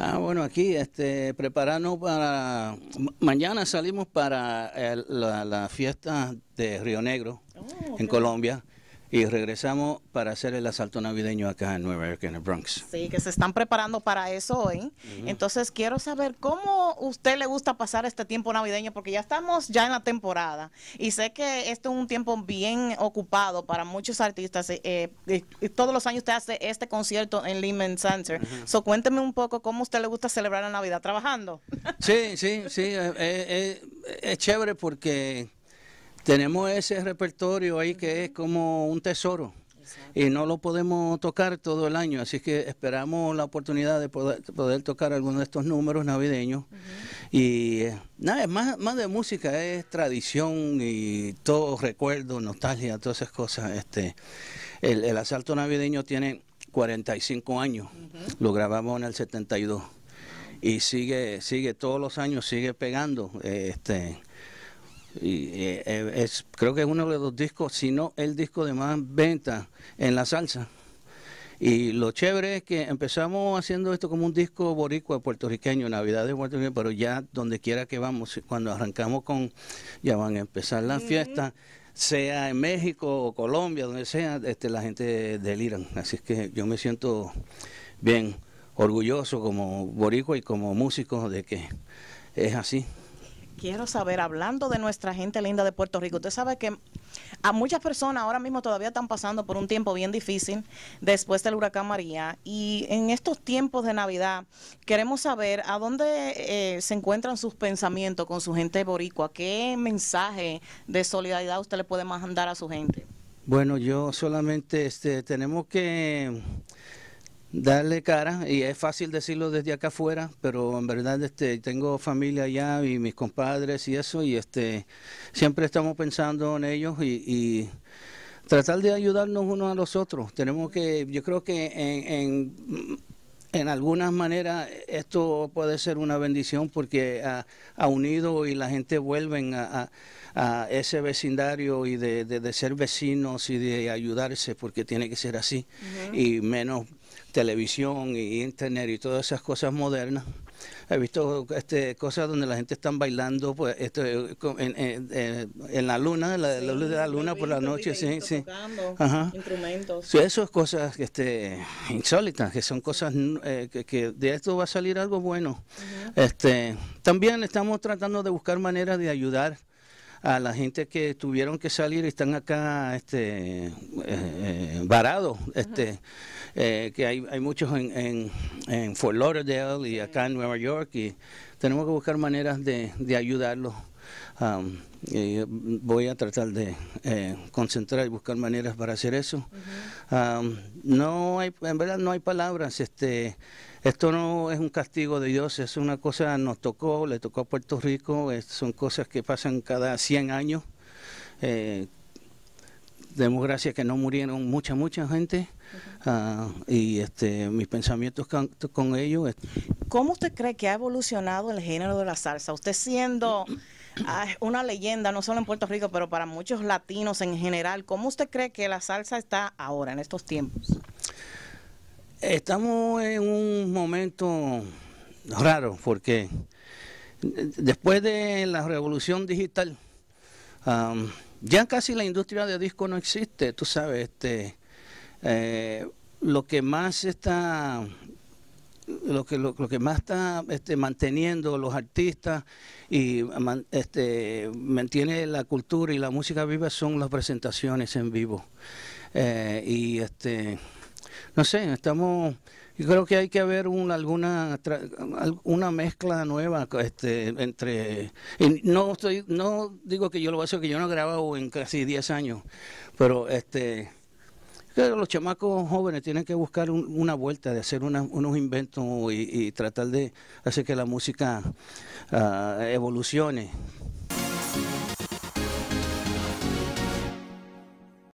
Ah, bueno, aquí este, preparando para... Mañana salimos para la, fiesta de Río Negro, oh, en Colombia. Y regresamos para hacer el asalto navideño acá en Nueva York, en el Bronx. Sí, que se están preparando para eso hoy. Entonces, quiero saber cómo usted le gusta pasar este tiempo navideño, porque ya estamos ya en la temporada. Y sé que esto es un tiempo bien ocupado para muchos artistas. Eh, eh, todos los años usted hace este concierto en Lehman Center. So, cuénteme un poco cómo usted le gusta celebrar la Navidad trabajando. Sí, sí, sí. Eh, es chévere porque tenemos ese repertorio ahí que es como un tesoro y no lo podemos tocar todo el año, así que esperamos la oportunidad de poder, tocar algunos de estos números navideños. Y eh, nada, es más, más de música, es tradición y todo recuerdo, nostalgia, todas esas cosas. Este, el, asalto navideño tiene 45 años, lo grabamos en el 72 y sigue sigue todos los años sigue pegando este y, eh, eh, es, creo que es uno de los discos, si no el disco de más venta en la salsa. Y lo chévere es que empezamos haciendo esto como un disco boricua puertorriqueño, Navidad de Puerto Rico, pero ya donde quiera que vamos, cuando arrancamos con, ya van a empezar las fiesta fiestas, sea en México o Colombia, donde sea, este, la gente deliran. Así es que yo me siento bien orgulloso como boricua y como músico de que es así quiero saber, hablando de nuestra gente linda de Puerto Rico, usted sabe que a muchas personas ahora mismo todavía están pasando por un tiempo bien difícil después del huracán María y en estos tiempos de Navidad queremos saber a dónde eh, se encuentran sus pensamientos con su gente boricua, qué mensaje de solidaridad usted le puede mandar a su gente. Bueno, yo solamente este, tenemos que darle cara y es fácil decirlo desde acá afuera, pero en verdad este tengo familia allá y mis compadres y eso y este siempre estamos pensando en ellos y, tratar de ayudarnos unos a los otros. Tenemos que, yo creo que en, en, algunas maneras esto puede ser una bendición porque ha, unido y la gente vuelve a, a, ese vecindario y de, ser vecinos y de ayudarse porque tiene que ser así y menos televisión y internet y todas esas cosas modernas. He visto este, cosas donde la gente está bailando pues, este, eh, en, la luna, la, la luz de la luna por la noche, sí, sí. Instrumentos. Sí, eso es cosas este, insólitas, que son cosas eh, que, de esto va a salir algo bueno. este, también estamos tratando de buscar maneras de ayudar a la gente que tuvieron que salir y están acá este, eh, eh, varados. Este, eh, que hay, hay muchos en, en, Fort Lauderdale y acá en Nueva York y tenemos que buscar maneras de, de ayudarlos voy a tratar de eh, concentrar y buscar maneras para hacer eso. no hay, en verdad no hay palabras. Este, esto no es un castigo de Dios, es una cosa nos tocó, le tocó a Puerto Rico, son cosas que pasan cada 100 años. Eh, demos gracias que no murieron mucha, mucha gente ah, y este, mis pensamientos con, con ellos. ¿Cómo usted cree que ha evolucionado el género de la salsa? Usted siendo... Ah, es una leyenda, no solo en Puerto Rico, pero para muchos latinos en general. ¿Cómo usted cree que la salsa está ahora, en estos tiempos? Estamos en un momento raro, porque después de la revolución digital, um, ya casi la industria de disco no existe, tú sabes, este, eh, lo que más está lo que, lo, que más está este, manteniendo los artistas y este, mantiene la cultura y la música viva son las presentaciones en vivo. Eh, y este no sé, estamos yo creo que hay que haber un, alguna una mezcla nueva este, entre no estoy no digo que yo lo voy que yo no he grabado en casi 10 años, pero este los chamacos jóvenes tienen que buscar una vuelta de hacer unos inventos y, tratar de hacer que la música ah, evolucione.